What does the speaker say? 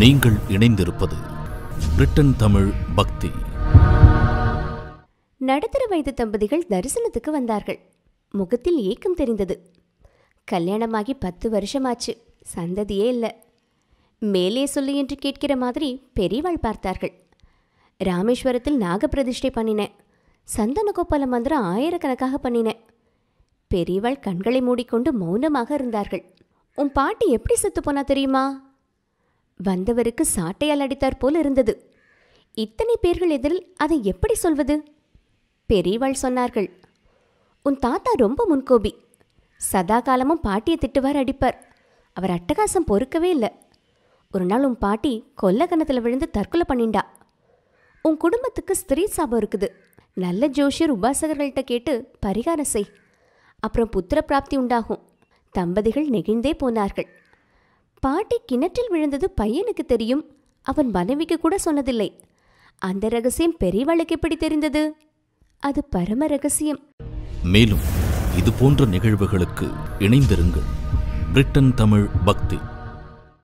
நீங்கள் இணைந்திருப்பது பிரிட்டன் தமிழ் பக்தி நடுத்தர வயது தம்பதிகள் தரிசனத்துக்கு வந்தார்கள் முகத்தில் ஏக்கம் தெரிந்தது கல்யாணமாகி பத்து வருஷமாச்சு சந்ததியே இல்லை மேலே சொல்லு என்று கேட்கிற மாதிரி பெரியவாள் பார்த்தார்கள் ராமேஸ்வரத்தில் நாகப்பிரதிஷ்டை பண்ணினேன் சந்தன கோபால மந்திரம் ஆயிரக்கணக்காக பண்ணினேன் பெரியவாள் கண்களை மூடிக்கொண்டு மௌனமாக இருந்தார்கள் உன் பாட்டி எப்படி செத்து போனா தெரியுமா வந்தவருக்கு சாட்டையால் அடித்தார் போல் இருந்தது இத்தனை பேர்கள் எதிரில் அதை எப்படி சொல்வது பெரியவாள் சொன்னார்கள் உன் தாத்தா ரொம்ப முன்கோபி சதா காலமும் பாட்டியை திட்டுவார் அடிப்பார் அவர் அட்டகாசம் பொறுக்கவே இல்லை ஒரு நாள் உன் பாட்டி கொல்லகணத்தில் விழுந்து தற்கொலை பண்ணிண்டா உன் குடும்பத்துக்கு ஸ்திரீ சாபம் இருக்குது நல்ல ஜோஷியர் உபாசகர்கள்ட்ட கேட்டு பரிகாரம் செய் அப்புறம் புத்திர பிராப்தி உண்டாகும் தம்பதிகள் நெகிழ்ந்தே போனார்கள் பாட்டி கிணற்றில் விழுந்தது பையனுக்கு தெரியும் அவன் மனைவிக்கு கூட சொன்னதில்லை அந்த ரகசியம் பெரியவளுக்கு எப்படி தெரிந்தது அது பரம ரகசியம் மேலும் இது போன்ற நிகழ்வுகளுக்கு இணைந்திருங்கள் பிரிட்டன் தமிழ் பக்தி